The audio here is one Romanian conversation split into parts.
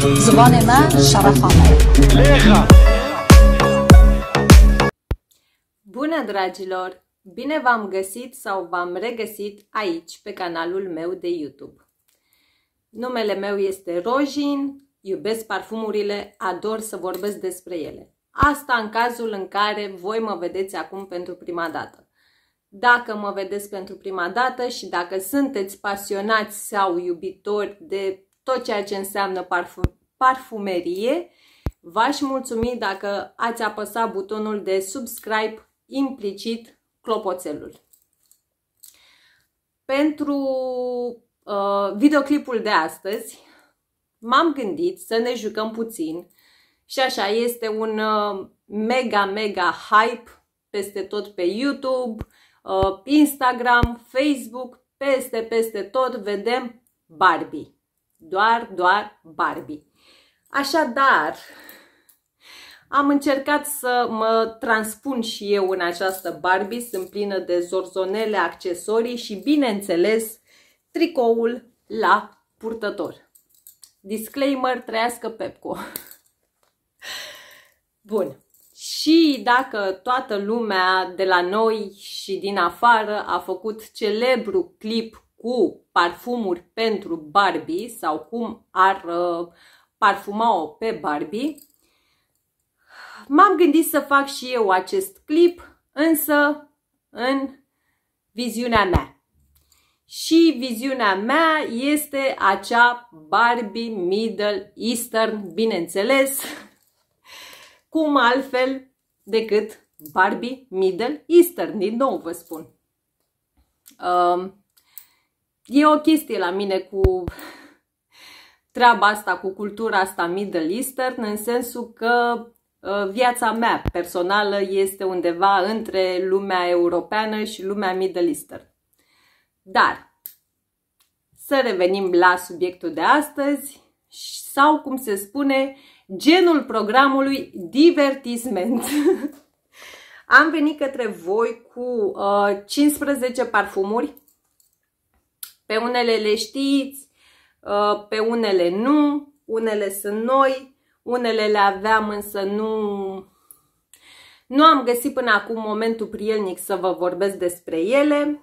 زبان من eh? Bună, dragilor! Bine v-am găsit sau v-am regăsit aici, pe canalul meu de YouTube. Numele meu este Rojin, iubesc parfumurile, ador să vorbesc despre ele. Asta în cazul în care voi mă vedeți acum pentru prima dată. Dacă mă vedeți pentru prima dată și dacă sunteți pasionați sau iubitori de tot ceea ce înseamnă parfum, parfumerie. V-aș mulțumi dacă ați apăsat butonul de subscribe implicit clopoțelul. Pentru uh, videoclipul de astăzi m-am gândit să ne jucăm puțin și așa este un uh, mega mega hype peste tot pe YouTube, uh, Instagram, Facebook, peste peste tot vedem Barbie. Doar, doar Barbie. Așadar, am încercat să mă transpun și eu în această Barbie, sunt plină de zorzonele, accesorii și, bineînțeles, tricoul la purtător. Disclaimer, trăiască Pepco! Bun, și dacă toată lumea de la noi și din afară a făcut celebru clip cu parfumuri pentru Barbie sau cum ar uh, parfuma-o pe Barbie. M-am gândit să fac și eu acest clip, însă în viziunea mea. Și viziunea mea este acea Barbie Middle Eastern, bineînțeles, cum altfel decât Barbie Middle Eastern, din nou vă spun. Uh, e o chestie la mine cu treaba asta, cu cultura asta Middle Eastern, în sensul că ă, viața mea personală este undeva între lumea europeană și lumea Middle Eastern. Dar, să revenim la subiectul de astăzi sau, cum se spune, genul programului divertisment. Am venit către voi cu uh, ă, 15 parfumuri pe unele le știți, uh, pe unele nu, unele sunt noi, unele le aveam însă nu... Nu am găsit până acum momentul prielnic să vă vorbesc despre ele.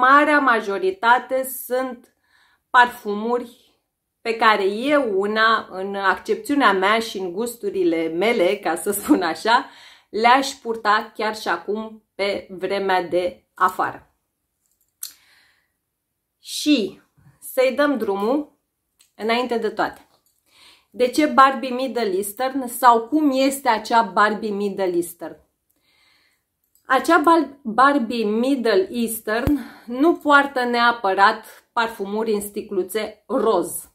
Marea majoritate sunt parfumuri pe care eu una, în accepțiunea mea și în gusturile mele, ca să spun așa, le-aș purta chiar și acum pe vremea de afară și să-i dăm drumul înainte de toate. De ce Barbie Middle Eastern sau cum este acea Barbie Middle Eastern? Acea Barbie Middle Eastern nu poartă neapărat parfumuri în sticluțe roz.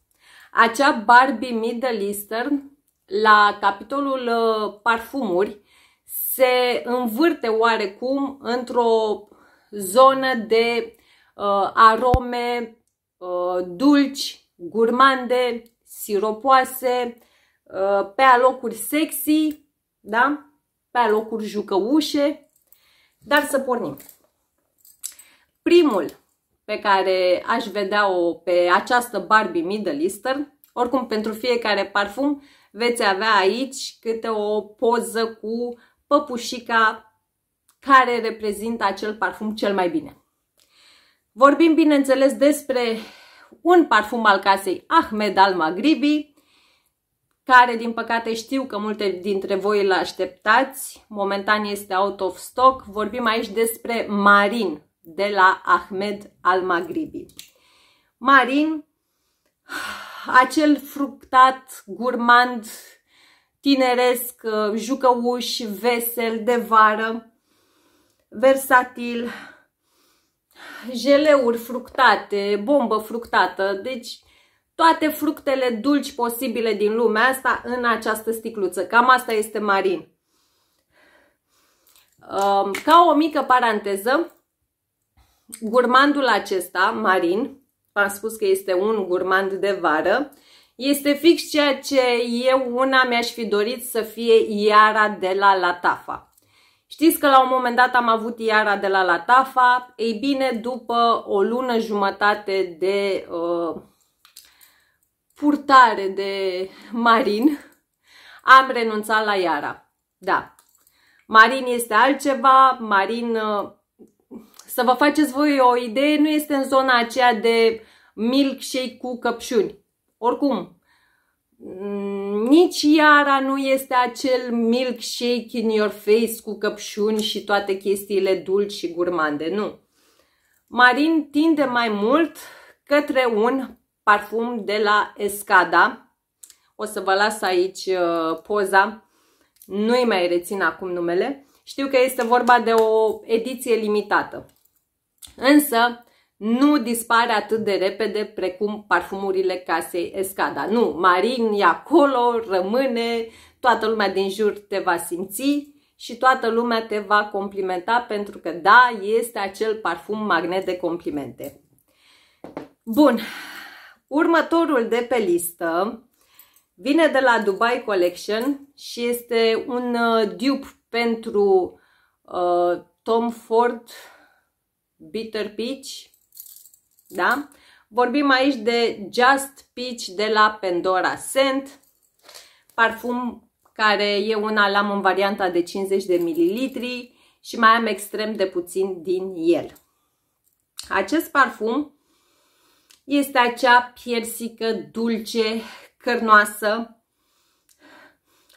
Acea Barbie Middle Eastern, la capitolul uh, parfumuri, se învârte oarecum într-o zonă de Uh, arome uh, dulci, gurmande, siropoase, uh, pe alocuri sexy, da? pe alocuri jucăușe, dar să pornim. Primul pe care aș vedea-o pe această Barbie Middle Eastern, oricum pentru fiecare parfum veți avea aici câte o poză cu păpușica care reprezintă acel parfum cel mai bine. Vorbim, bineînțeles, despre un parfum al casei Ahmed al Maghribi, care, din păcate, știu că multe dintre voi îl așteptați. Momentan este out of stock. Vorbim aici despre Marin de la Ahmed al Maghribi. Marin, acel fructat, gurmand, tineresc, jucăuș, vesel, de vară, versatil, jeleuri fructate, bombă fructată, deci toate fructele dulci posibile din lumea asta în această sticluță. Cam asta este marin. Um, ca o mică paranteză, gurmandul acesta, marin, v-am spus că este un gurmand de vară, este fix ceea ce eu una mi-aș fi dorit să fie iara de la Latafa. Știți că la un moment dat am avut Iara de la Latafa, ei bine, după o lună jumătate de uh, purtare de Marin, am renunțat la Iara. Da, Marin este altceva, Marin, uh, să vă faceți voi o idee, nu este în zona aceea de milkshake cu căpșuni. Oricum, nici iara nu este acel milkshake in your face cu căpșuni și toate chestiile dulci și gurmande, nu. Marin tinde mai mult către un parfum de la Escada. O să vă las aici uh, poza, nu-i mai rețin acum numele. Știu că este vorba de o ediție limitată. Însă, nu dispare atât de repede precum parfumurile casei Escada. Nu, Marin e acolo, rămâne, toată lumea din jur te va simți și toată lumea te va complimenta pentru că da, este acel parfum magnet de complimente. Bun, următorul de pe listă vine de la Dubai Collection și este un uh, dupe pentru uh, Tom Ford Bitter Peach da? Vorbim aici de Just Peach de la Pandora Scent, parfum care eu una l-am în varianta de 50 de mililitri și mai am extrem de puțin din el. Acest parfum este acea piersică dulce, cărnoasă,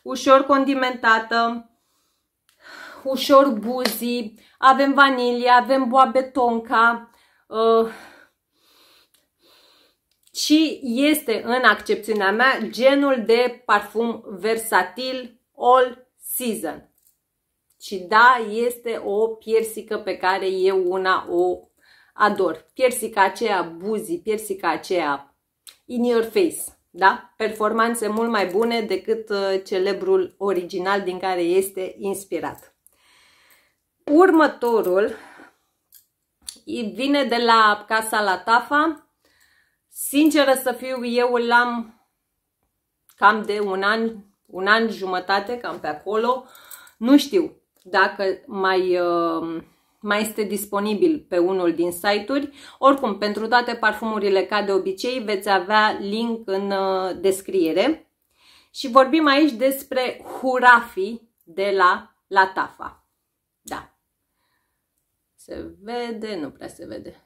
ușor condimentată, ușor buzi, avem vanilie, avem boabe tonca. uh, ci este în accepțiunea mea genul de parfum versatil all season. Și da, este o piersică pe care eu una o ador. Piersica aceea buzi, piersica aceea in your face, da? Performanțe mult mai bune decât uh, celebrul original din care este inspirat. Următorul vine de la Casa Latafa, Sinceră să fiu, eu l-am cam de un an, un an jumătate, cam pe acolo. Nu știu dacă mai, uh, mai este disponibil pe unul din site-uri. Oricum, pentru toate parfumurile, ca de obicei, veți avea link în uh, descriere. Și vorbim aici despre Hurafi de la Latafa. Da. Se vede, nu prea se vede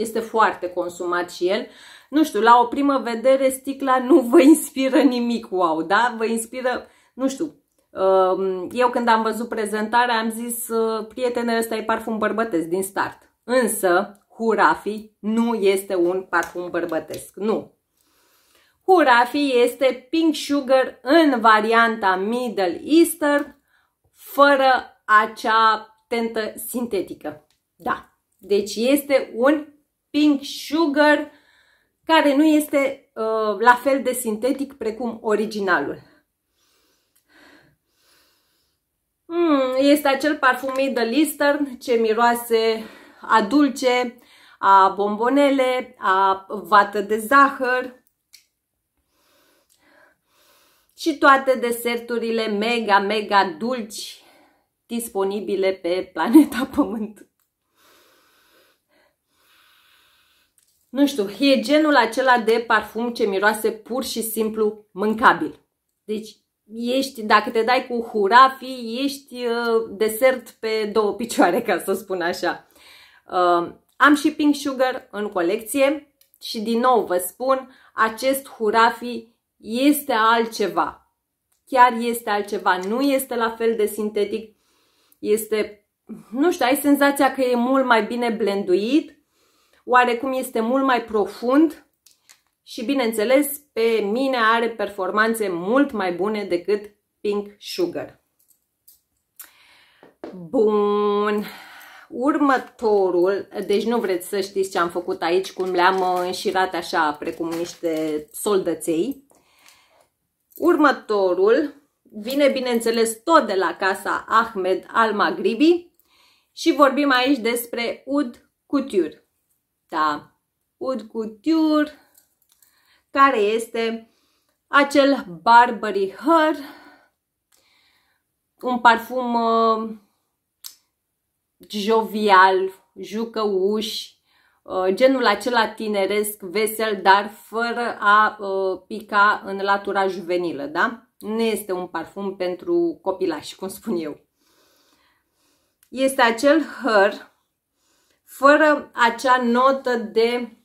este foarte consumat și el. Nu știu, la o primă vedere sticla nu vă inspiră nimic wow, da? Vă inspiră, nu știu, um, eu când am văzut prezentarea am zis, uh, prietene, ăsta e parfum bărbătesc din start. Însă, Hurafi nu este un parfum bărbătesc, nu. Hurafi este Pink Sugar în varianta Middle Eastern, fără acea tentă sintetică. Da, deci este un Pink Sugar, care nu este uh, la fel de sintetic precum originalul. Mm, este acel parfum de Middle ce miroase a dulce, a bombonele, a vată de zahăr și toate deserturile mega, mega dulci disponibile pe planeta Pământ. nu știu, e genul acela de parfum ce miroase pur și simplu mâncabil. Deci ești, dacă te dai cu hurafi, ești uh, desert pe două picioare, ca să spun așa. Uh, am și Pink Sugar în colecție și din nou vă spun, acest hurafi este altceva. Chiar este altceva, nu este la fel de sintetic, este, nu știu, ai senzația că e mult mai bine blenduit, oarecum este mult mai profund și, bineînțeles, pe mine are performanțe mult mai bune decât Pink Sugar. Bun, următorul, deci nu vreți să știți ce am făcut aici, cum le-am înșirat așa, precum niște soldăței. Următorul vine, bineînțeles, tot de la casa Ahmed al Magribi și vorbim aici despre Ud Couture da, Ud Couture, care este acel Barbary Her, un parfum uh, jovial, jucăuș, uh, genul acela tineresc, vesel, dar fără a uh, pica în latura juvenilă, da? Nu este un parfum pentru copilași, cum spun eu. Este acel Her fără acea notă de,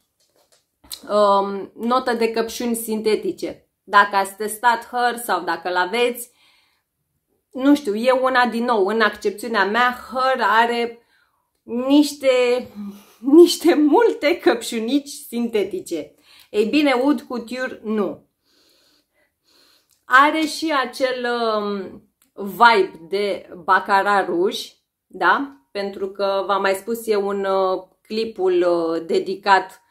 um, notă de căpșuni sintetice. Dacă ați testat Her sau dacă l-aveți, nu știu, e una din nou, în accepțiunea mea, Her are niște, niște multe căpșunici sintetice. Ei bine, Wood Couture nu. Are și acel um, vibe de bacara ruj, da? pentru că v-am mai spus eu în uh, clipul uh, dedicat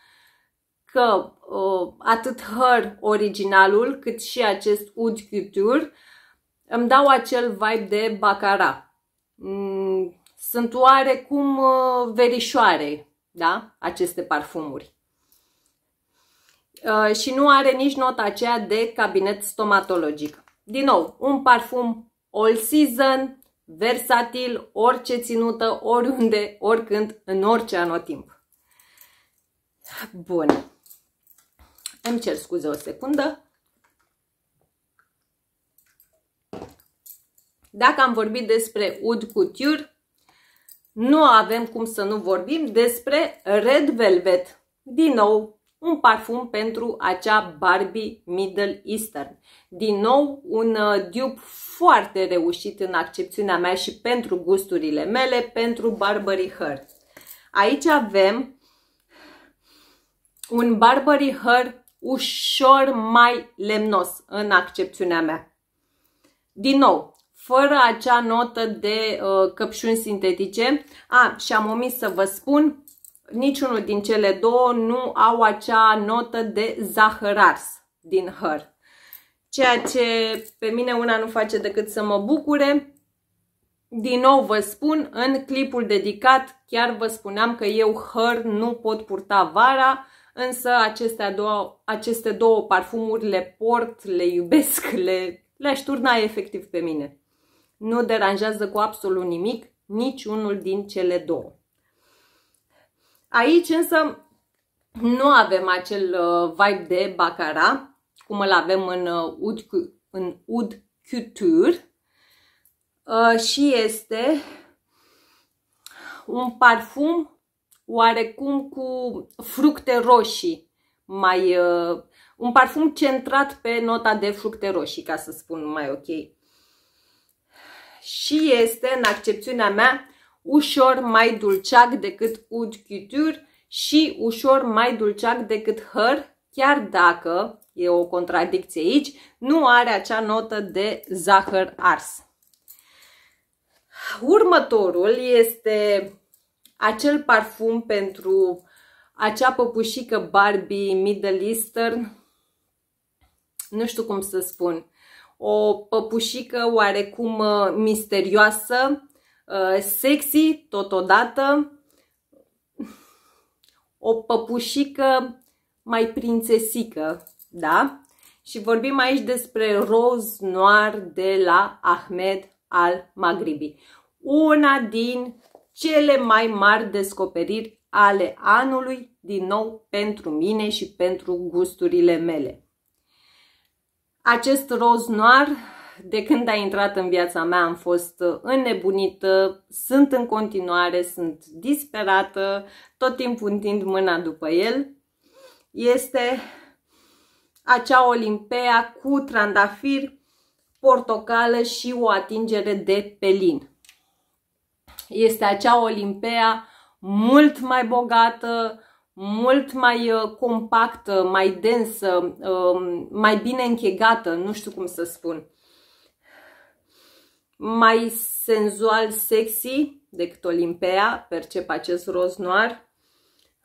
că uh, atât Her originalul cât și acest Oud Couture îmi dau acel vibe de bacara. Mm, sunt oarecum verișoare, da? Aceste parfumuri. Și nu are nici nota aceea de cabinet stomatologic. Din nou, un parfum all season, versatil, orice ținută, oriunde, oricând, în orice anotimp. Bun. Îmi cer scuze o secundă. Dacă am vorbit despre Ud Couture, nu avem cum să nu vorbim despre Red Velvet. Din nou, un parfum pentru acea Barbie Middle Eastern. Din nou, un uh, dupe foarte reușit în accepțiunea mea și pentru gusturile mele, pentru Barbary Her. Aici avem un Barbary Her ușor mai lemnos în accepțiunea mea. Din nou, fără acea notă de uh, căpșuni sintetice. A, și am omis să vă spun, niciunul din cele două nu au acea notă de zahăr ars din hăr. Ceea ce pe mine una nu face decât să mă bucure. Din nou vă spun, în clipul dedicat chiar vă spuneam că eu hăr nu pot purta vara, însă aceste două, aceste două parfumuri le port, le iubesc, le, le turna efectiv pe mine. Nu deranjează cu absolut nimic niciunul din cele două. Aici însă nu avem acel uh, vibe de bacara, cum îl avem în uh, Ud, în Ud Couture uh, și este un parfum oarecum cu fructe roșii, mai un parfum centrat pe nota de fructe roșii, ca să spun mai ok. Și este, în accepțiunea mea, ușor mai dulceac decât Oud Couture și ușor mai dulceac decât Her, chiar dacă, e o contradicție aici, nu are acea notă de zahăr ars. Următorul este acel parfum pentru acea păpușică Barbie Middle Eastern, nu știu cum să spun, o păpușică oarecum misterioasă, Uh, sexy totodată, o păpușică mai prințesică, da? Și vorbim aici despre roz Noir de la Ahmed al Maghribi. Una din cele mai mari descoperiri ale anului, din nou pentru mine și pentru gusturile mele. Acest roz noir de când a intrat în viața mea am fost uh, înnebunită, sunt în continuare, sunt disperată, tot timpul întind mâna după el, este acea olimpea cu trandafir, portocală și o atingere de pelin. Este acea olimpea mult mai bogată, mult mai uh, compactă, mai densă, um, mai bine închegată, nu știu cum să spun mai senzual, sexy decât Olimpea, percep acest roz noir,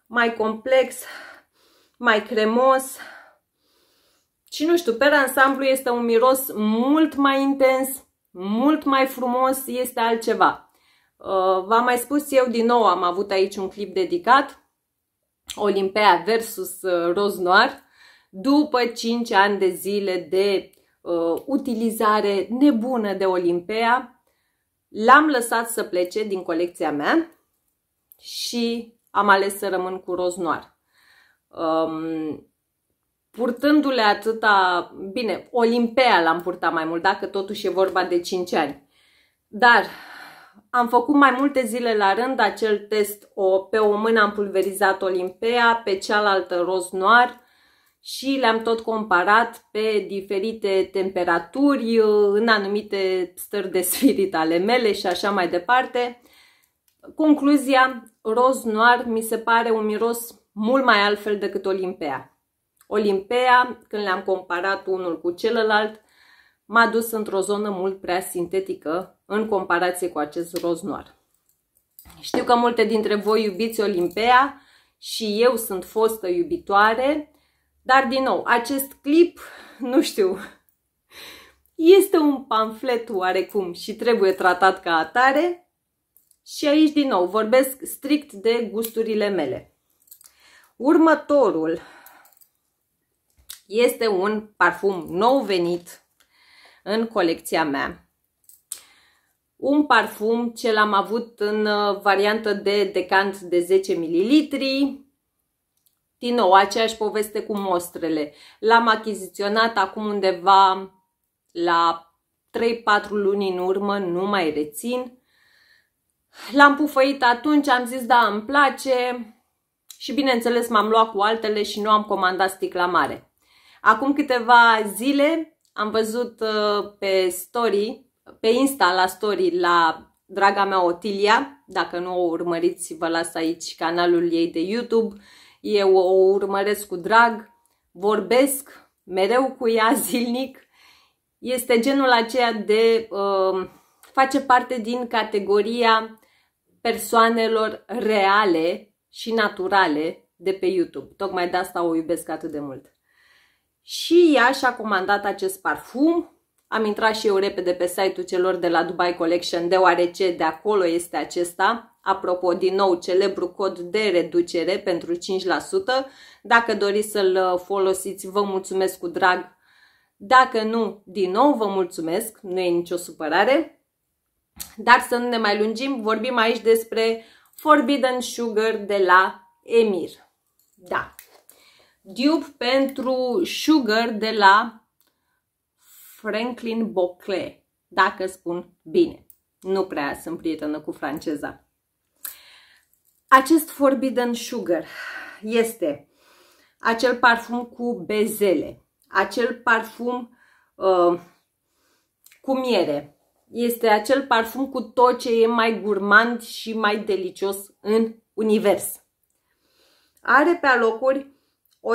mai complex, mai cremos și nu știu, pe ansamblu este un miros mult mai intens, mult mai frumos, este altceva. Uh, v-am mai spus eu din nou, am avut aici un clip dedicat, Olimpea versus uh, Roz Noir, după 5 ani de zile de uh, utilizare nebună de Olimpea. L-am lăsat să plece din colecția mea și am ales să rămân cu noir. Um, purtându-le atâta, bine, Olimpea l-am purtat mai mult, dacă totuși e vorba de 5 ani. Dar am făcut mai multe zile la rând acel test, o, pe o mână am pulverizat Olimpea, pe cealaltă uh, și le-am tot comparat pe diferite temperaturi, uh, în anumite stări de spirit ale mele și așa mai departe. Concluzia, roz noir mi se pare un miros mult mai altfel decât Olimpea. Olimpea, când le-am comparat unul cu celălalt, m-a dus într-o zonă mult prea sintetică în comparație cu acest roz noir. Știu că multe dintre voi iubiți Olimpea și eu sunt fostă iubitoare, dar, din nou, acest clip, nu știu, este un pamflet oarecum și trebuie tratat ca atare. Și aici, din nou, vorbesc strict de gusturile mele. Următorul este un parfum nou venit în colecția mea. Un parfum ce l-am avut în uh, variantă de decant de 10 ml, din nou, aceeași poveste cu mostrele. L-am achiziționat acum undeva la 3-4 luni în urmă, nu mai rețin. L-am pufăit atunci, am zis da, îmi place și bineînțeles m-am luat cu altele și nu am comandat sticla mare. Acum câteva zile am văzut uh, pe story, pe Insta la story la draga mea Otilia, dacă nu o urmăriți, vă las aici canalul ei de YouTube eu o urmăresc cu drag, vorbesc mereu cu ea zilnic. Este genul aceea de uh, face parte din categoria persoanelor reale și naturale de pe YouTube. Tocmai de asta o iubesc atât de mult. Și ea și-a comandat acest parfum am intrat și eu repede pe site-ul celor de la Dubai Collection, deoarece de acolo este acesta. Apropo, din nou, celebru cod de reducere pentru 5%. Dacă doriți să-l uh, folosiți, vă mulțumesc cu drag. Dacă nu, din nou vă mulțumesc, nu e nicio supărare. Dar să nu ne mai lungim, vorbim aici despre Forbidden Sugar de la Emir. Da. Dupe pentru Sugar de la Franklin Boclet, dacă spun bine. Nu prea sunt prietenă cu franceza. Acest Forbidden Sugar este acel parfum cu bezele, acel parfum uh, cu miere, este acel parfum cu tot ce e mai gurmand și mai delicios în univers. Are pe alocuri o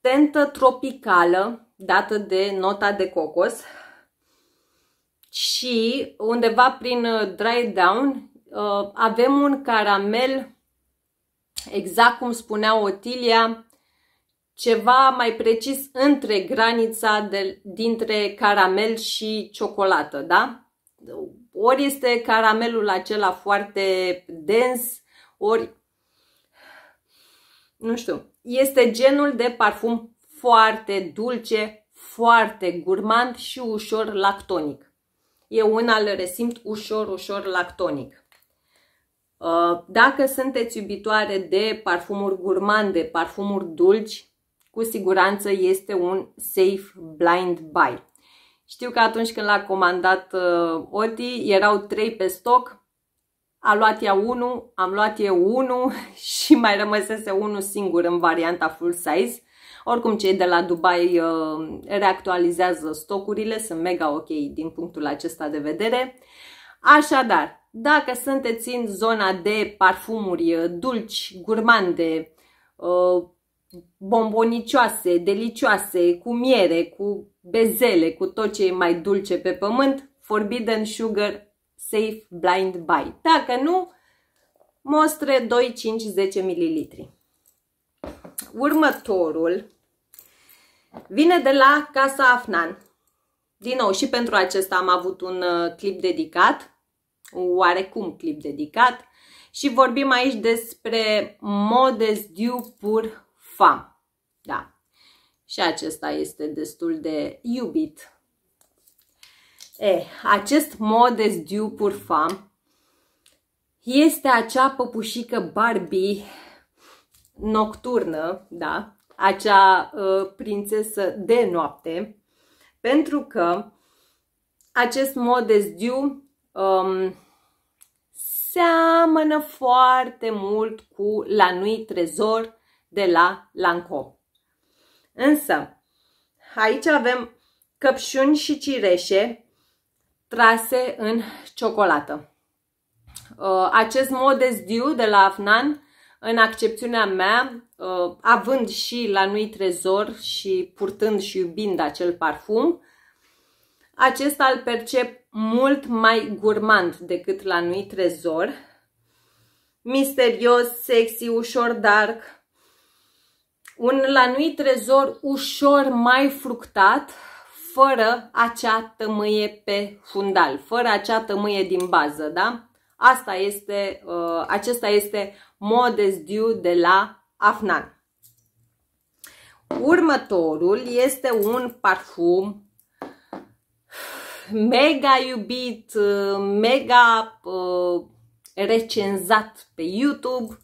tentă tropicală dată de nota de cocos și undeva prin uh, dry down uh, avem un caramel, exact cum spunea Otilia, ceva mai precis între granița de, dintre caramel și ciocolată, da? Ori este caramelul acela foarte dens, ori nu știu, este genul de parfum foarte dulce, foarte gurmand și ușor lactonic. Eu una le resimt ușor, ușor lactonic. Uh, dacă sunteți iubitoare de parfumuri gurmande, parfumuri dulci, cu siguranță este un safe blind buy. Știu că atunci când l-a comandat uh, Oti, erau trei pe stoc, a luat ea unul, am luat eu unul și mai rămăsese unul singur în varianta full size. Oricum, cei de la Dubai uh, reactualizează stocurile, sunt mega ok din punctul acesta de vedere. Așadar, dacă sunteți în zona de parfumuri uh, dulci, gurmande, uh, bombonicioase, delicioase, cu miere, cu bezele, cu tot ce e mai dulce pe pământ, Forbidden Sugar Safe Blind Buy. Dacă nu, mostre 2, 5, 10 ml. Următorul Vine de la Casa Afnan. Din nou, și pentru acesta am avut un uh, clip dedicat, oarecum clip dedicat, și vorbim aici despre Modest Diu Pur Fam. Da. Și acesta este destul de iubit. E, acest Modest Diu Pur Fam este acea păpușică Barbie nocturnă, da, acea uh, prințesă de noapte, pentru că acest mod de zdiu um, seamănă foarte mult cu la nui trezor de la Lanco. Însă, aici avem căpșuni și cireșe trase în ciocolată. Ă, acest mod de zdiu de la Afnan în accepțiunea mea, uh, având și la nui trezor și purtând și iubind acel parfum, acesta îl percep mult mai gurmand decât la nui trezor. Misterios, sexy, ușor dark. Un la nui trezor ușor mai fructat, fără acea tămâie pe fundal, fără acea tămâie din bază, da? Asta este, uh, acesta este Modes Dew de la Afnan. Următorul este un parfum mega iubit, mega uh, recenzat pe YouTube,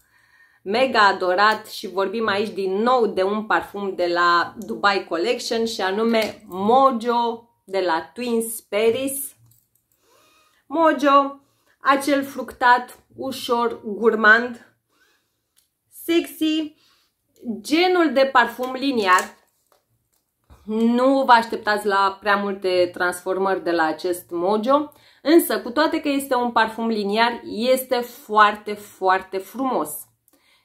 mega adorat și vorbim aici din nou de un parfum de la Dubai Collection și anume Mojo de la Twin Paris. Mojo, acel fructat ușor gurmand sexy, genul de parfum liniar. Nu vă așteptați la prea multe transformări de la acest Mojo, însă cu toate că este un parfum liniar, este foarte, foarte frumos.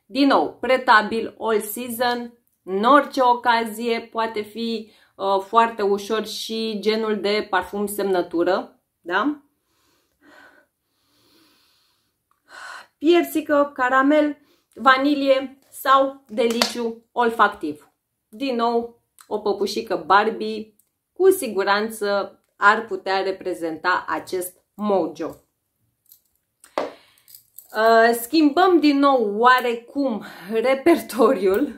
Din nou, pretabil all season, în orice ocazie, poate fi uh, foarte ușor și genul de parfum semnătură, da? Piersică, caramel, vanilie sau deliciu olfactiv. Din nou, o păpușică Barbie cu siguranță ar putea reprezenta acest mojo. Uh, schimbăm din nou oarecum repertoriul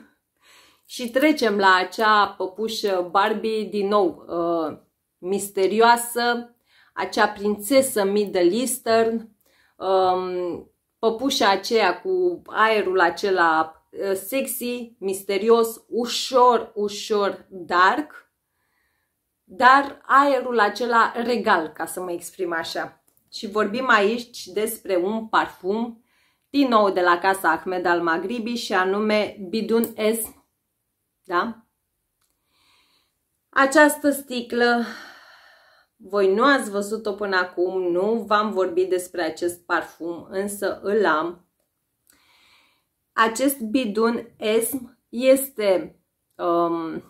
și trecem la acea păpușă Barbie din nou uh, misterioasă, acea prințesă Middle Eastern, um, păpușa aceea cu aerul acela uh, sexy, misterios, ușor, ușor dark, dar aerul acela regal, ca să mă exprim așa. Și vorbim aici despre un parfum din nou de la casa Ahmed al Magribi și anume Bidun S. Da? Această sticlă voi nu ați văzut-o până acum, nu v-am vorbit despre acest parfum, însă îl am. Acest bidun ESM este um,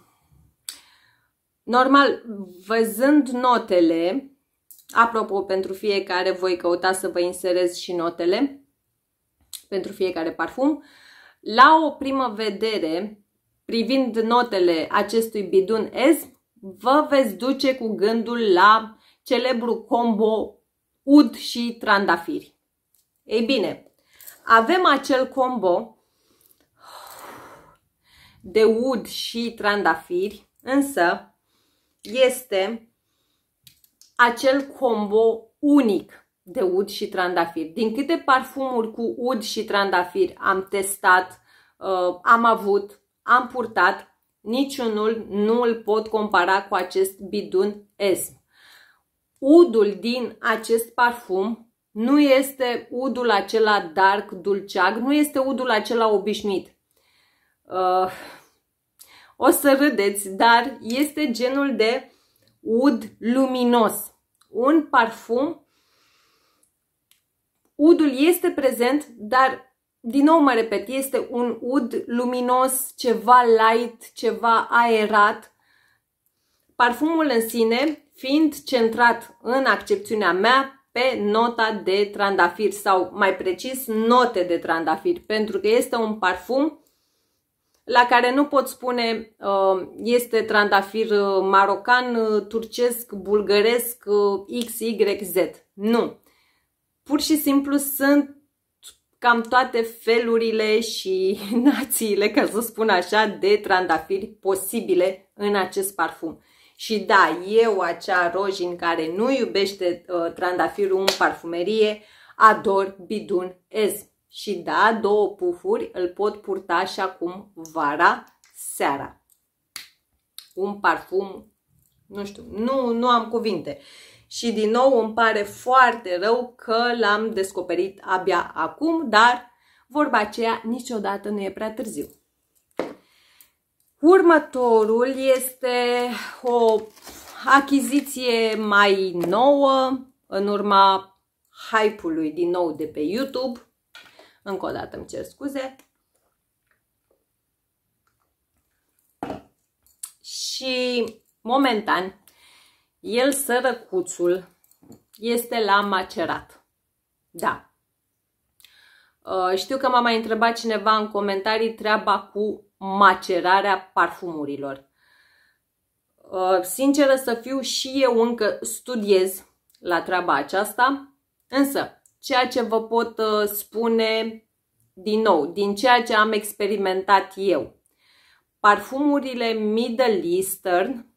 normal, văzând notele, apropo, pentru fiecare voi căuta să vă inserez și notele, pentru fiecare parfum, la o primă vedere, privind notele acestui bidun ESM, vă veți duce cu gândul la celebru combo ud și trandafiri. Ei bine, avem acel combo de ud și trandafiri, însă este acel combo unic de ud și trandafir. Din câte parfumuri cu ud și trandafir am testat, uh, am avut, am purtat, Niciunul nu îl pot compara cu acest bidun esm. Udul din acest parfum nu este udul acela dark, dulceag, nu este udul acela obișnuit. Uh, o să râdeți, dar este genul de ud luminos. Un parfum, udul este prezent, dar din nou mă repet, este un ud luminos, ceva light, ceva aerat. Parfumul în sine fiind centrat în accepțiunea mea pe nota de trandafir sau mai precis note de trandafir, pentru că este un parfum la care nu pot spune uh, este trandafir uh, marocan, uh, turcesc, bulgăresc, XYZ. Nu. Pur și simplu sunt cam toate felurile și națiile, ca să spun așa, de trandafiri posibile în acest parfum. Și da, eu, acea rojin care nu iubește uh, trandafirul în parfumerie, ador bidun ez. Și da, două pufuri îl pot purta și acum vara, seara. Un parfum, nu știu, nu, nu am cuvinte și din nou îmi pare foarte rău că l-am descoperit abia acum, dar vorba aceea niciodată nu e prea târziu. Următorul este o achiziție mai nouă în urma hype-ului din nou de pe YouTube. Încă o dată îmi cer scuze. Și momentan el sărăcuțul este la macerat. Da. Uh, știu că m-a mai întrebat cineva în comentarii treaba cu macerarea parfumurilor. Uh, Sinceră să fiu și eu încă studiez la treaba aceasta, însă ceea ce vă pot uh, spune din nou, din ceea ce am experimentat eu, parfumurile Middle Eastern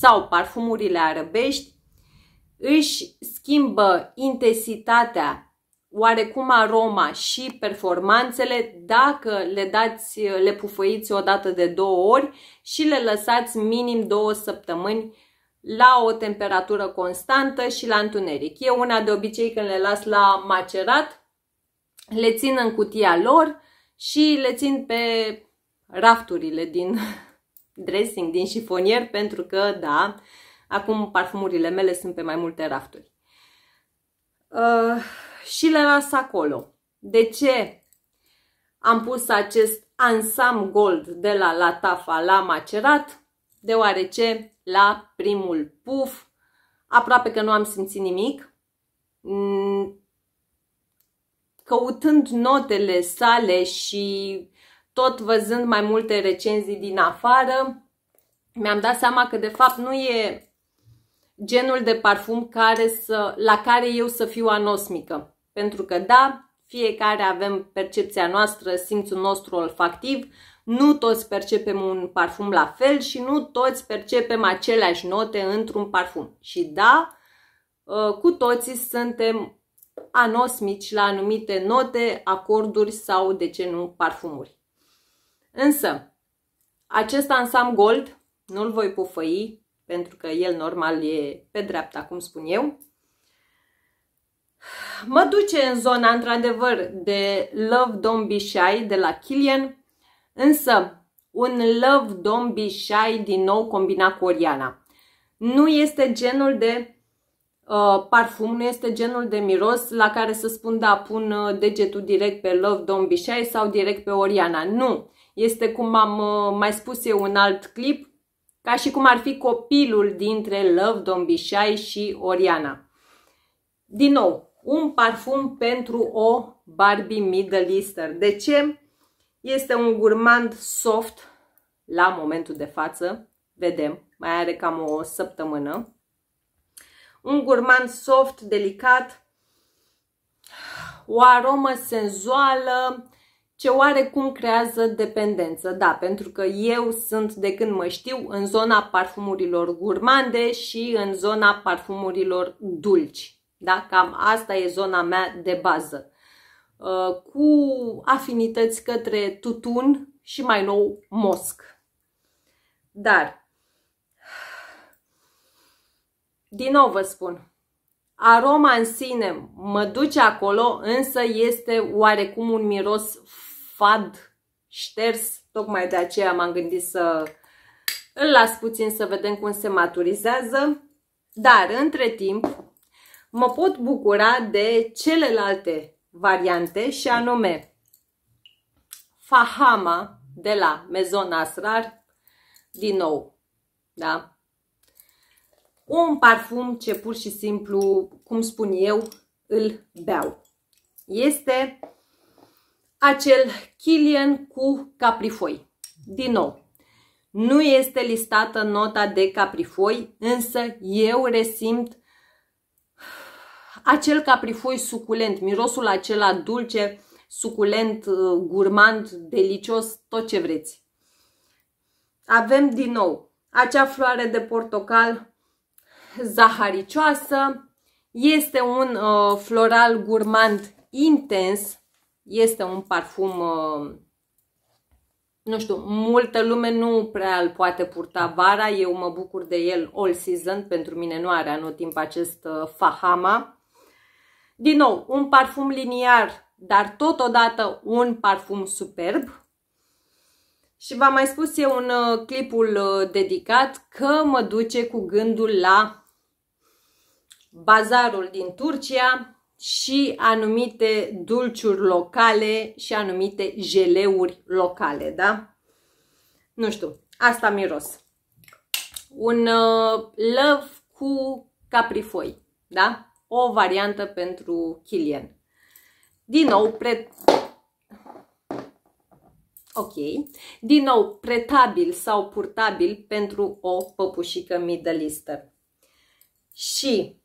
sau parfumurile arăbești, își schimbă intensitatea, oarecum aroma și performanțele dacă le dați, le pufăiți odată de două ori și le lăsați minim două săptămâni la o temperatură constantă și la întuneric. Eu una de obicei când le las la macerat, le țin în cutia lor și le țin pe rafturile din dressing, din șifonier, pentru că, da, acum parfumurile mele sunt pe mai multe rafturi. Uh, și le las acolo. De ce am pus acest ansam gold de la Latafa la macerat? Deoarece la primul puf aproape că nu am simțit nimic. Mm, căutând notele sale și tot văzând mai multe recenzii din afară, mi-am dat seama că de fapt nu e genul de parfum care să, la care eu să fiu anosmică. Pentru că da, fiecare avem percepția noastră, simțul nostru olfactiv, nu toți percepem un parfum la fel și nu toți percepem aceleași note într-un parfum. Și da, ă, cu toții suntem anosmici la anumite note, acorduri sau, de ce nu, parfumuri. Însă, acest ansam gold nu-l voi pufăi, pentru că el normal e pe dreapta, cum spun eu. Mă duce în zona, într-adevăr, de Love Don't Be Shy de la Killian, însă un Love Don't Be Shy din nou combinat cu Oriana. Nu este genul de uh, parfum, nu este genul de miros la care să spun, da, pun uh, degetul direct pe Love Don't Be Shy sau direct pe Oriana. Nu! Este, cum am uh, mai spus eu în alt clip, ca și cum ar fi copilul dintre Love, Don Bishai și Oriana. Din nou, un parfum pentru o Barbie Middle Easter. De ce? Este un gurmand soft la momentul de față. Vedem, mai are cam o săptămână. Un gurmand soft, delicat, o aromă senzuală, ce oarecum creează dependență. Da, pentru că eu sunt, de când mă știu, în zona parfumurilor gurmande și în zona parfumurilor dulci. Da? Cam asta e zona mea de bază. Uh, cu afinități către tutun și mai nou mosc. Dar, din nou vă spun, aroma în sine mă duce acolo, însă este oarecum un miros fad șters, tocmai de aceea m-am gândit să îl las puțin să vedem cum se maturizează, dar între timp mă pot bucura de celelalte variante și anume Fahama de la Maison Asrar, din nou, da? Un parfum ce pur și simplu, cum spun eu, îl beau. Este acel Kilian cu caprifoi. Din nou, nu este listată nota de caprifoi, însă eu resimt acel caprifoi suculent, mirosul acela dulce, suculent, gurmand, delicios, tot ce vreți. Avem din nou acea floare de portocal zaharicioasă, este un uh, floral gurmand intens, este un parfum, uh, nu știu, multă lume nu prea îl poate purta vara, eu mă bucur de el all season, pentru mine nu are anotimp acest uh, Fahama. Din nou, un parfum liniar, dar totodată un parfum superb. Și v-am mai spus eu în uh, clipul dedicat că mă duce cu gândul la bazarul din Turcia, și anumite dulciuri locale și anumite jeleuri locale, da? Nu știu, asta miros. Un uh, lăv cu caprifoi, da? O variantă pentru Kilian. Din nou, pre... Ok. Din nou, pretabil sau purtabil pentru o păpușică middle -lister. Și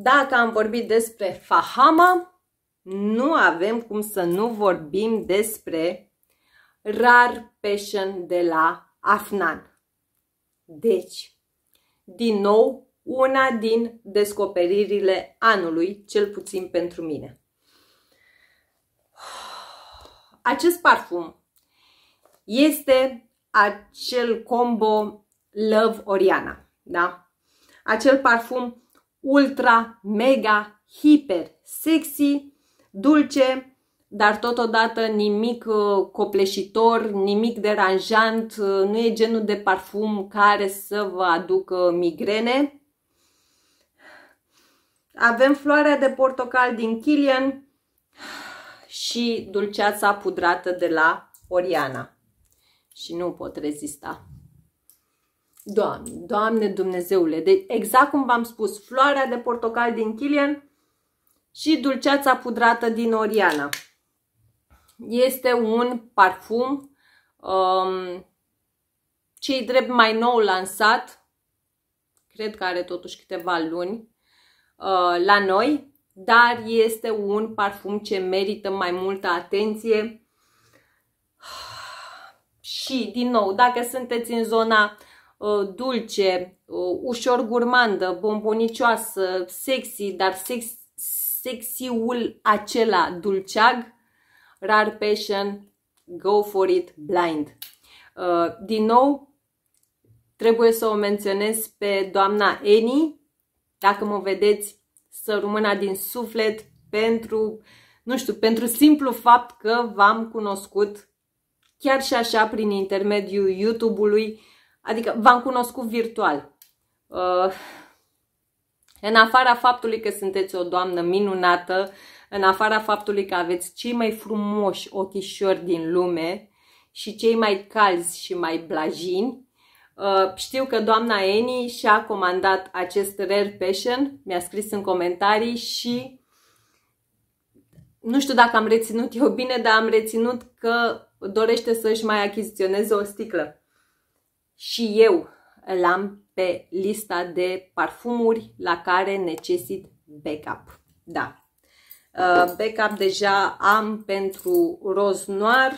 dacă am vorbit despre fahama, nu avem cum să nu vorbim despre rar passion de la Afnan. Deci, din nou, una din descoperirile anului, cel puțin pentru mine. Acest parfum este acel combo Love Oriana, da? Acel parfum ultra, mega, hiper, sexy, dulce, dar totodată nimic uh, copleșitor, nimic deranjant, uh, nu e genul de parfum care să vă aducă migrene. Avem floarea de portocal din Kilian și dulceața pudrată de la Oriana. Și nu pot rezista. Doamne, Doamne Dumnezeule, de exact cum v-am spus, floarea de portocal din Kilian și dulceața pudrată din Oriana. Este un parfum um, ce drept mai nou lansat, cred că are totuși câteva luni, uh, la noi, dar este un parfum ce merită mai multă atenție. Și, din nou, dacă sunteți în zona Uh, dulce, uh, ușor gurmandă, bombonicioasă, sexy, dar sex, sexiul acela dulceag, rar passion, go for it, blind. Uh, din nou, trebuie să o menționez pe doamna Eni, dacă mă vedeți, să rămână din suflet pentru, nu știu, pentru simplu fapt că v-am cunoscut chiar și așa prin intermediul YouTube-ului Adică v-am cunoscut virtual. Uh, în afara faptului că sunteți o doamnă minunată, în afara faptului că aveți cei mai frumoși ochișori din lume și cei mai calzi și mai blajini, Uh, știu că doamna Eni și-a comandat acest Rare Passion, mi-a scris în comentarii și nu știu dacă am reținut eu bine, dar am reținut că dorește să-și mai achiziționeze o sticlă și eu îl am pe lista de parfumuri la care necesit backup. Da. Uh, backup deja am pentru roz noir,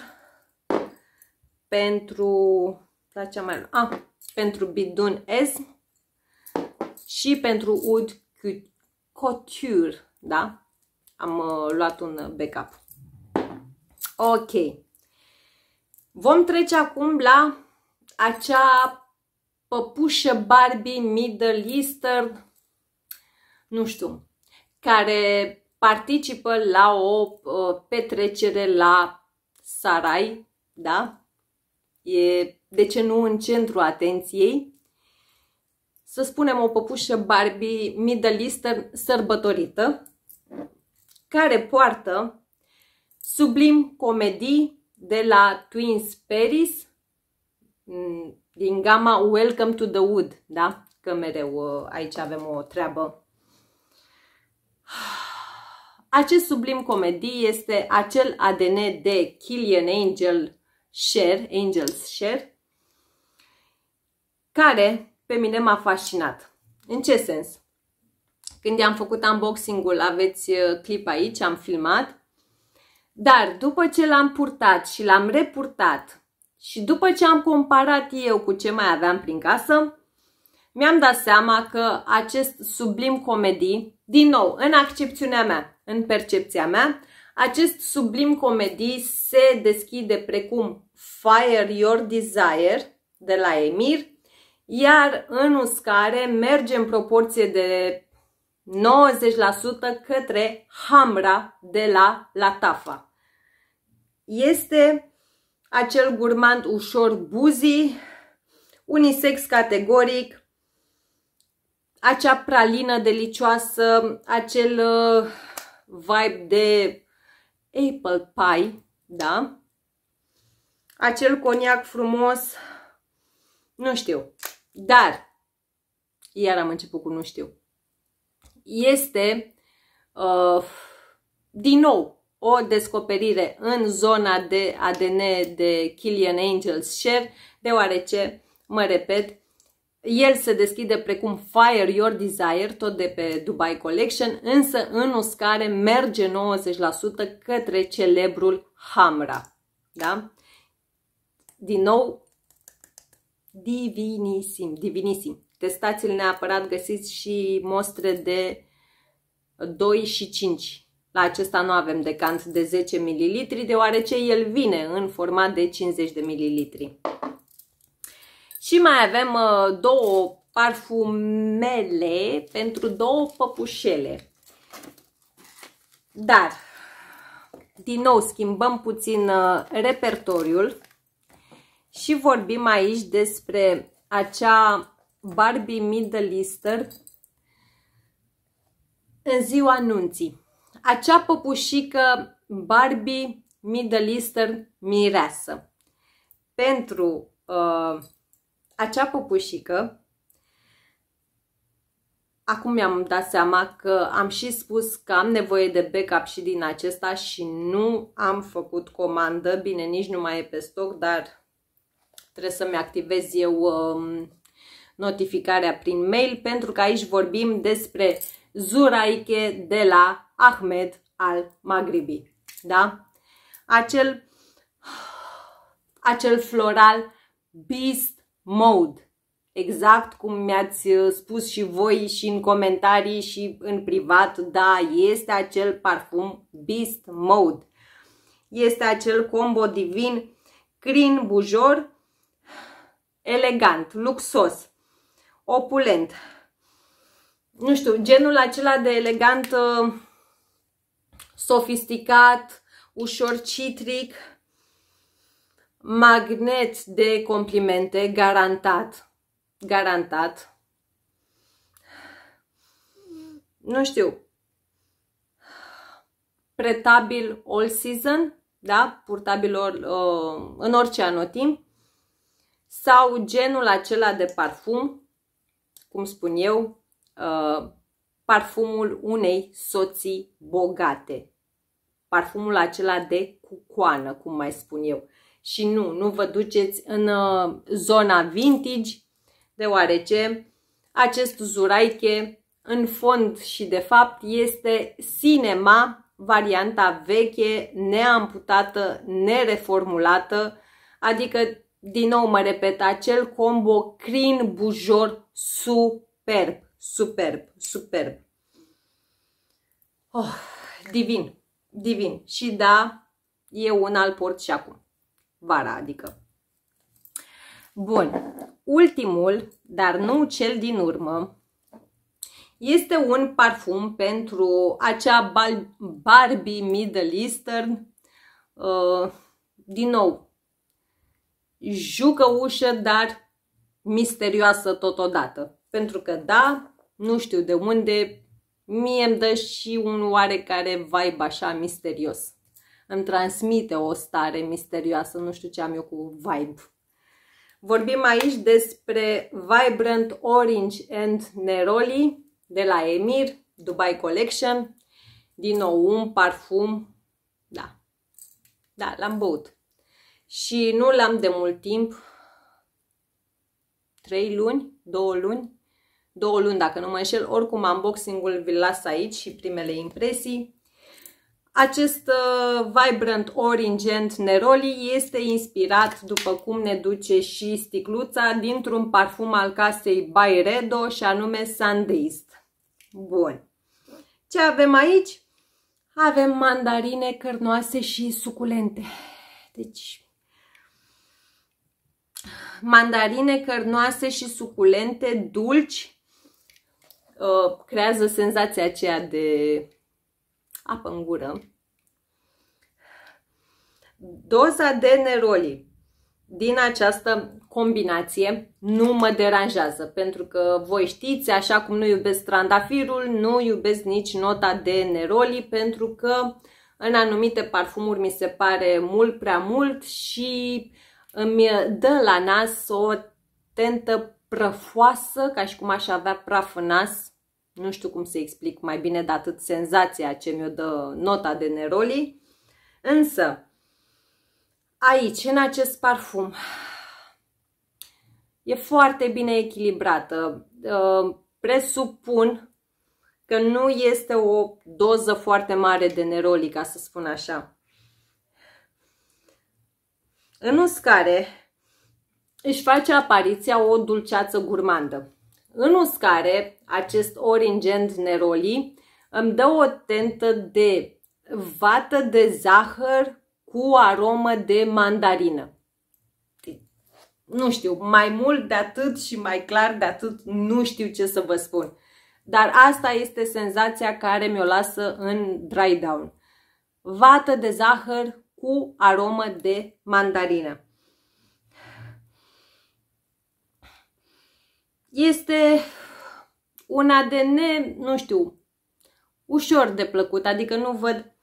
pentru da, ce mai ah, pentru bidun esm și pentru ud couture, da? Am uh, luat un backup. Ok. Vom trece acum la acea păpușă Barbie Middle Easter, nu știu, care participă la o petrecere la Sarai, da? E, de ce nu, în centru atenției. Să spunem o păpușă Barbie Middle Easter sărbătorită, care poartă sublim comedii de la Twins Paris, Mm, din gama Welcome to the Wood, da? Că mereu uh, aici avem o treabă. Acest sublim comedie este acel ADN de Killian Angel Share, Angels Share, care pe mine m-a fascinat. În ce sens? Când am făcut unboxing-ul, aveți uh, clip aici, am filmat, dar după ce l-am purtat și l-am repurtat și după ce am comparat eu cu ce mai aveam prin casă, mi-am dat seama că acest sublim comedii, din nou, în accepțiunea mea, în percepția mea, acest sublim comedii se deschide precum Fire Your Desire de la Emir, iar în uscare merge în proporție de 90% către Hamra de la Latafa. Este acel gurmand ușor buzi, unisex categoric, acea pralină delicioasă, acel uh, vibe de apple pie, da? Acel coniac frumos, nu știu, dar, iar am început cu nu știu, este, uh, din nou, o descoperire în zona de ADN de Killian Angels Share, deoarece, mă repet, el se deschide precum Fire Your Desire, tot de pe Dubai Collection, însă în uscare merge 90% către celebrul Hamra. Da? Din nou, divinisim, divinisim. Testați-l neapărat, găsiți și mostre de 2 și 5 la acesta nu avem decant de 10 ml, deoarece el vine în format de 50 de ml. Și mai avem uh, două parfumele pentru două păpușele. Dar, din nou, schimbăm puțin uh, repertoriul și vorbim aici despre acea Barbie Middle Easter în ziua anunții acea păpușică Barbie Middle Eastern mireasă. Pentru uh, acea păpușică, acum mi-am dat seama că am și spus că am nevoie de backup și din acesta și nu am făcut comandă, bine, nici nu mai e pe stoc, dar trebuie să-mi activez eu uh, notificarea prin mail pentru că aici vorbim despre zuraike de la Ahmed al Maghribi. Da? Acel, acel floral beast mode. Exact cum mi-ați uh, spus și voi și în comentarii și în privat, da, este acel parfum Beast Mode. Este acel combo divin crin bujor, elegant, luxos, opulent. Nu știu, genul acela de elegant uh, sofisticat, ușor citric, magnet de complimente, garantat, garantat. Nu știu, pretabil all season, da? purtabil or, uh, în orice anotimp, sau genul acela de parfum, cum spun eu, uh, parfumul unei soții bogate parfumul acela de cucoană, cum mai spun eu. Și nu, nu vă duceți în uh, zona vintage, deoarece acest zuraiche în fond și de fapt este cinema, varianta veche, neamputată, nereformulată, adică din nou mă repet, acel combo crin bujor superb, superb, superb. Oh, divin! divin. Și da, eu un alt port și acum. Vara, adică. Bun. Ultimul, dar nu cel din urmă, este un parfum pentru acea Barbie Middle Eastern. Uh, din nou, jucă ușă, dar misterioasă totodată. Pentru că, da, nu știu de unde mie îmi dă și un oarecare vibe așa misterios. Îmi transmite o stare misterioasă, nu știu ce am eu cu vibe. Vorbim aici despre Vibrant Orange and Neroli de la Emir, Dubai Collection. Din nou un parfum, da, da, l-am băut. Și nu l-am de mult timp, 3 luni, 2 luni, două luni, dacă nu mă înșel. Oricum, unboxing-ul vi las aici și primele impresii. Acest uh, Vibrant Orange and Neroli este inspirat, după cum ne duce și sticluța, dintr-un parfum al casei Byredo și anume Sandist. Bun. Ce avem aici? Avem mandarine cărnoase și suculente. Deci, mandarine cărnoase și suculente, dulci, Uh, creează senzația aceea de apă în gură. Doza de neroli din această combinație nu mă deranjează, pentru că voi știți, așa cum nu iubesc trandafirul, nu iubesc nici nota de neroli, pentru că în anumite parfumuri mi se pare mult prea mult și îmi dă la nas o tentă prăfoasă, ca și cum aș avea praf în nas nu știu cum să explic mai bine de atât senzația ce mi-o dă nota de neroli. Însă, aici, în acest parfum, e foarte bine echilibrată. Uh, presupun că nu este o doză foarte mare de neroli, ca să spun așa. În uscare își face apariția o dulceață gurmandă în uscare, acest oringent neroli îmi dă o tentă de vată de zahăr cu aromă de mandarină. Nu știu, mai mult de atât și mai clar de atât nu știu ce să vă spun. Dar asta este senzația care mi-o lasă în dry down. Vată de zahăr cu aromă de mandarină. este un ADN, nu știu, ușor de plăcut, adică nu văd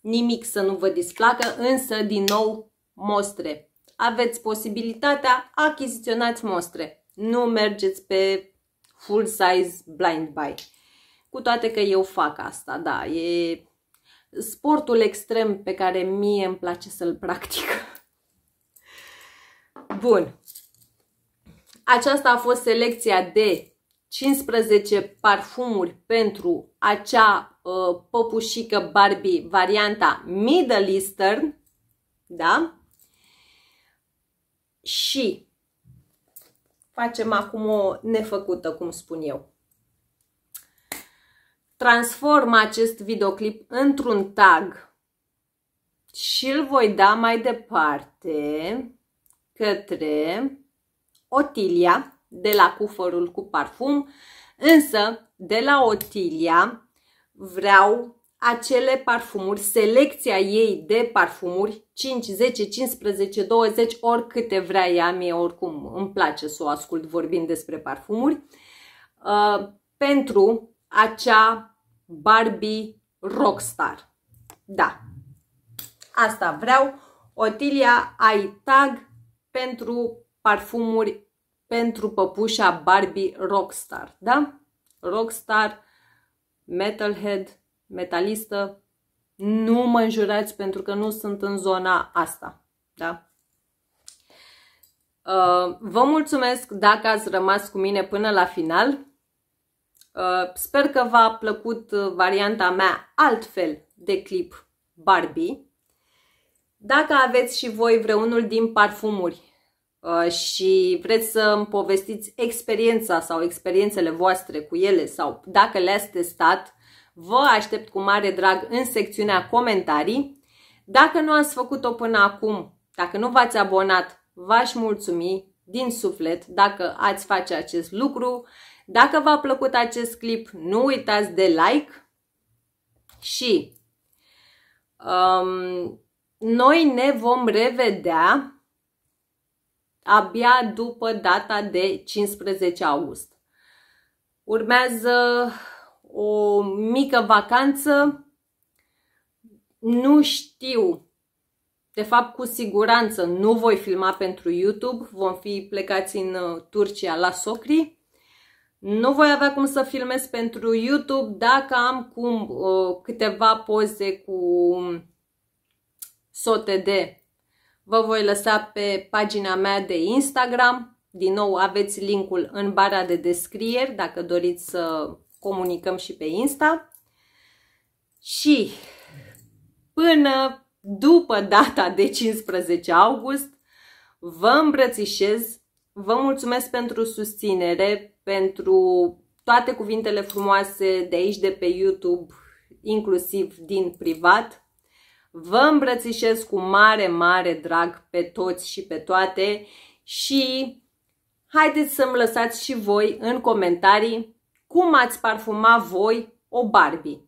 nimic să nu vă displacă, însă, din nou, mostre. Aveți posibilitatea, achiziționați mostre. Nu mergeți pe full size blind buy. Cu toate că eu fac asta, da, e sportul extrem pe care mie îmi place să-l practic. Bun, aceasta a fost selecția de 15 parfumuri pentru acea uh, popușică Barbie, varianta Middle Eastern, da? Și facem acum o nefăcută, cum spun eu. Transform acest videoclip într-un tag și îl voi da mai departe către Otilia de la cufărul cu parfum, însă de la Otilia vreau acele parfumuri, selecția ei de parfumuri, 5, 10, 15, 20, oricâte vrea ea, mie oricum îmi place să o ascult vorbind despre parfumuri, uh, pentru acea Barbie Rockstar. Da, asta vreau. Otilia, ai tag pentru parfumuri pentru păpușa Barbie Rockstar, da? Rockstar, metalhead, metalistă, nu mă înjurați pentru că nu sunt în zona asta, da? Uh, vă mulțumesc dacă ați rămas cu mine până la final. Uh, sper că v-a plăcut uh, varianta mea altfel de clip Barbie. Dacă aveți și voi vreunul din parfumuri Uh, și vreți să îmi povestiți experiența sau experiențele voastre cu ele sau dacă le-ați testat, vă aștept cu mare drag în secțiunea comentarii. Dacă nu ați făcut-o până acum, dacă nu v-ați abonat, v-aș mulțumi din suflet dacă ați face acest lucru. Dacă v-a plăcut acest clip, nu uitați de like și um, noi ne vom revedea abia după data de 15 august. Urmează o mică vacanță. Nu știu, de fapt cu siguranță nu voi filma pentru YouTube, vom fi plecați în uh, Turcia la socri. Nu voi avea cum să filmez pentru YouTube dacă am cum uh, câteva poze cu um, sote de vă voi lăsa pe pagina mea de Instagram. Din nou aveți linkul în bara de descrieri dacă doriți să comunicăm și pe Insta. Și până după data de 15 august vă îmbrățișez, vă mulțumesc pentru susținere, pentru toate cuvintele frumoase de aici, de pe YouTube, inclusiv din privat. Vă îmbrățișez cu mare, mare drag pe toți și pe toate și haideți să-mi lăsați și voi în comentarii cum ați parfuma voi o Barbie.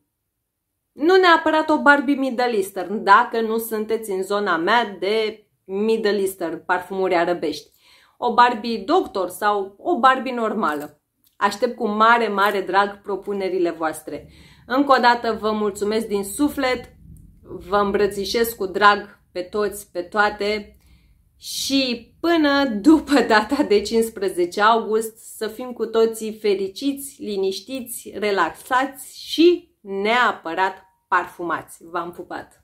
Nu neapărat o Barbie Middle Eastern, dacă nu sunteți în zona mea de Middle Eastern, parfumuri arăbești. O Barbie doctor sau o Barbie normală. Aștept cu mare, mare drag propunerile voastre. Încă o dată vă mulțumesc din suflet vă îmbrățișez cu drag pe toți, pe toate și până după data de 15 august să fim cu toții fericiți, liniștiți, relaxați și neapărat parfumați. V-am pupat!